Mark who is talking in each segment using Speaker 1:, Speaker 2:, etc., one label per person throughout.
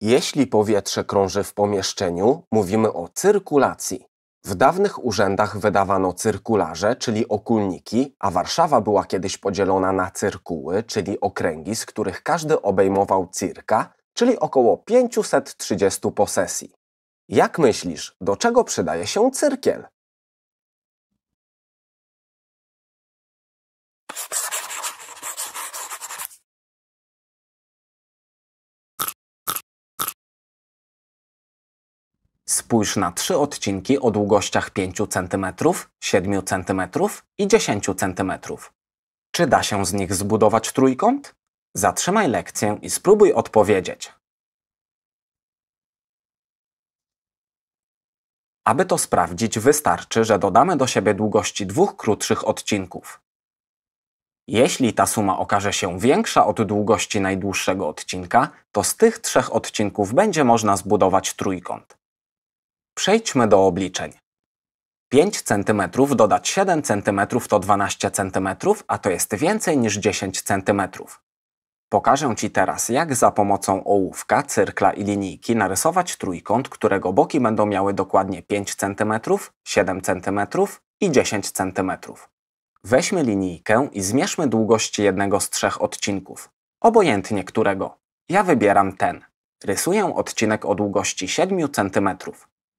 Speaker 1: Jeśli powietrze krąży w pomieszczeniu, mówimy o cyrkulacji. W dawnych urzędach wydawano cyrkularze, czyli okulniki, a Warszawa była kiedyś podzielona na cyrkuły, czyli okręgi, z których każdy obejmował cyrka, czyli około 530 posesji. Jak myślisz, do czego przydaje się cyrkiel? Spójrz na trzy odcinki o długościach 5 cm, 7 cm i 10 cm. Czy da się z nich zbudować trójkąt? Zatrzymaj lekcję i spróbuj odpowiedzieć. Aby to sprawdzić, wystarczy, że dodamy do siebie długości dwóch krótszych odcinków. Jeśli ta suma okaże się większa od długości najdłuższego odcinka, to z tych trzech odcinków będzie można zbudować trójkąt. Przejdźmy do obliczeń. 5 cm dodać 7 cm to 12 cm, a to jest więcej niż 10 cm. Pokażę Ci teraz, jak za pomocą ołówka, cyrkla i linijki narysować trójkąt, którego boki będą miały dokładnie 5 cm, 7 cm i 10 cm. Weźmy linijkę i zmierzmy długość jednego z trzech odcinków, obojętnie którego. Ja wybieram ten. Rysuję odcinek o długości 7 cm.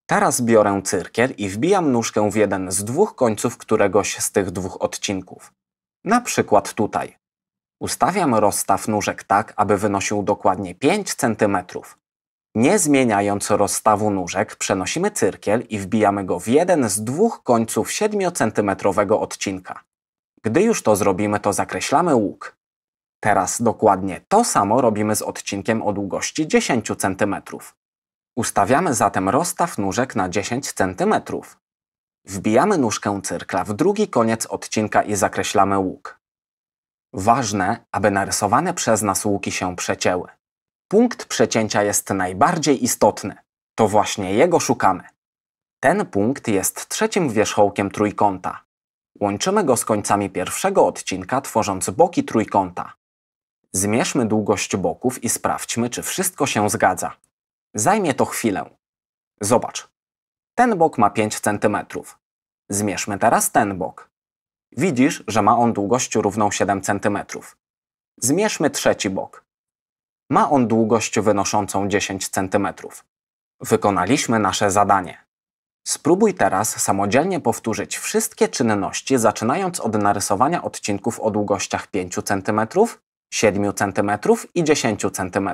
Speaker 1: Teraz biorę cyrkiel i wbijam nóżkę w jeden z dwóch końców któregoś z tych dwóch odcinków. Na przykład tutaj. Ustawiam rozstaw nóżek tak, aby wynosił dokładnie 5 cm. Nie zmieniając rozstawu nóżek, przenosimy cyrkiel i wbijamy go w jeden z dwóch końców 7 cm odcinka. Gdy już to zrobimy, to zakreślamy łuk. Teraz dokładnie to samo robimy z odcinkiem o długości 10 cm. Ustawiamy zatem rozstaw nóżek na 10 cm. Wbijamy nóżkę cyrkla w drugi koniec odcinka i zakreślamy łuk. Ważne, aby narysowane przez nas łuki się przecięły. Punkt przecięcia jest najbardziej istotny. To właśnie jego szukamy. Ten punkt jest trzecim wierzchołkiem trójkąta. Łączymy go z końcami pierwszego odcinka, tworząc boki trójkąta. Zmierzmy długość boków i sprawdźmy, czy wszystko się zgadza. Zajmie to chwilę. Zobacz. Ten bok ma 5 cm. Zmierzmy teraz ten bok. Widzisz, że ma on długość równą 7 cm. Zmierzmy trzeci bok. Ma on długość wynoszącą 10 cm. Wykonaliśmy nasze zadanie. Spróbuj teraz samodzielnie powtórzyć wszystkie czynności, zaczynając od narysowania odcinków o długościach 5 cm, 7 cm i 10 cm.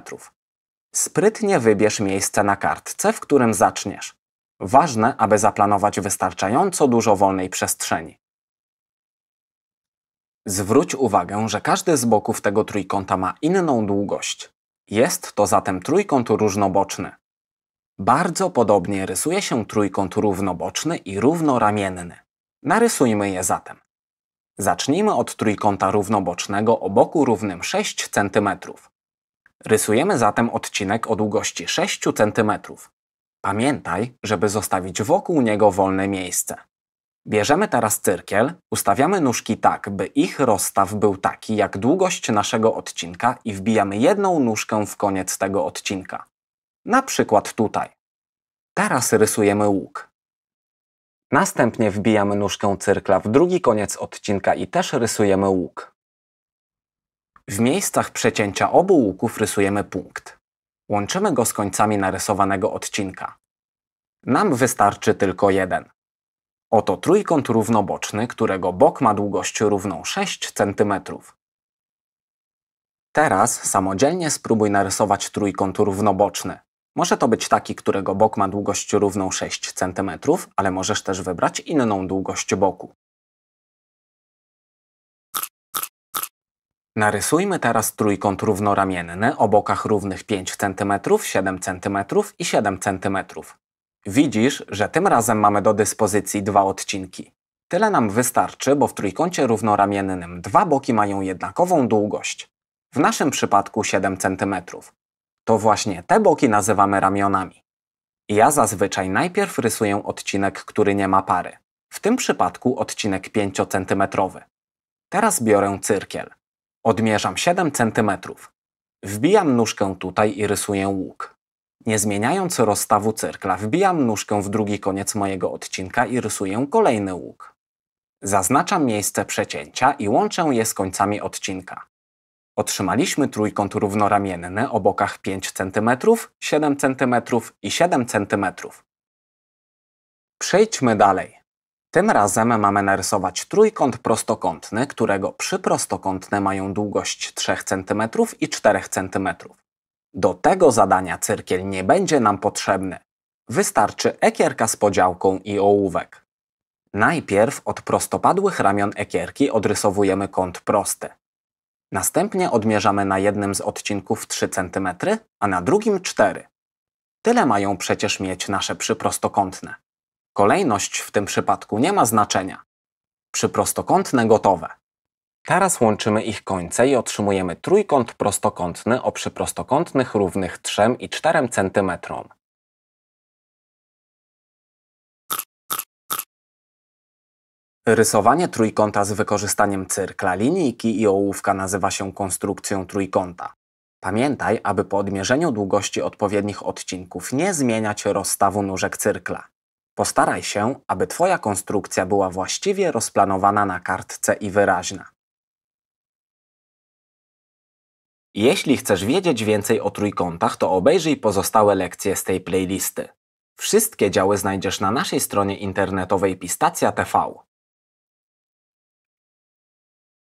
Speaker 1: Sprytnie wybierz miejsce na kartce, w którym zaczniesz. Ważne, aby zaplanować wystarczająco dużo wolnej przestrzeni. Zwróć uwagę, że każdy z boków tego trójkąta ma inną długość. Jest to zatem trójkąt różnoboczny. Bardzo podobnie rysuje się trójkąt równoboczny i równoramienny. Narysujmy je zatem. Zacznijmy od trójkąta równobocznego o boku równym 6 cm. Rysujemy zatem odcinek o długości 6 cm. Pamiętaj, żeby zostawić wokół niego wolne miejsce. Bierzemy teraz cyrkiel, ustawiamy nóżki tak, by ich rozstaw był taki jak długość naszego odcinka i wbijamy jedną nóżkę w koniec tego odcinka. Na przykład tutaj. Teraz rysujemy łuk. Następnie wbijamy nóżkę cyrkla w drugi koniec odcinka i też rysujemy łuk. W miejscach przecięcia obu łuków rysujemy punkt. Łączymy go z końcami narysowanego odcinka. Nam wystarczy tylko jeden. Oto trójkąt równoboczny, którego bok ma długość równą 6 cm. Teraz samodzielnie spróbuj narysować trójkąt równoboczny. Może to być taki, którego bok ma długość równą 6 cm, ale możesz też wybrać inną długość boku. Narysujmy teraz trójkąt równoramienny o bokach równych 5 cm, 7 cm i 7 cm. Widzisz, że tym razem mamy do dyspozycji dwa odcinki. Tyle nam wystarczy, bo w trójkącie równoramiennym dwa boki mają jednakową długość. W naszym przypadku 7 cm. To właśnie te boki nazywamy ramionami. Ja zazwyczaj najpierw rysuję odcinek, który nie ma pary. W tym przypadku odcinek 5 cm. Teraz biorę cyrkiel. Odmierzam 7 cm. Wbijam nóżkę tutaj i rysuję łuk. Nie zmieniając rozstawu cyrkla, wbijam nóżkę w drugi koniec mojego odcinka i rysuję kolejny łuk. Zaznaczam miejsce przecięcia i łączę je z końcami odcinka. Otrzymaliśmy trójkąt równoramienny o bokach 5 cm, 7 cm i 7 cm. Przejdźmy dalej. Tym razem mamy narysować trójkąt prostokątny, którego przyprostokątne mają długość 3 cm i 4 cm. Do tego zadania cyrkiel nie będzie nam potrzebny. Wystarczy ekierka z podziałką i ołówek. Najpierw od prostopadłych ramion ekierki odrysowujemy kąt prosty. Następnie odmierzamy na jednym z odcinków 3 cm, a na drugim 4. Tyle mają przecież mieć nasze przyprostokątne. Kolejność w tym przypadku nie ma znaczenia. Przy prostokątne gotowe. Teraz łączymy ich końce i otrzymujemy trójkąt prostokątny o przyprostokątnych równych 3 i 4 cm. Rysowanie trójkąta z wykorzystaniem cyrkla, linijki i ołówka nazywa się konstrukcją trójkąta. Pamiętaj, aby po odmierzeniu długości odpowiednich odcinków nie zmieniać rozstawu nóżek cyrkla. Postaraj się, aby Twoja konstrukcja była właściwie rozplanowana na kartce i wyraźna. Jeśli chcesz wiedzieć więcej o trójkątach, to obejrzyj pozostałe lekcje z tej playlisty. Wszystkie działy znajdziesz na naszej stronie internetowej Pistacja TV.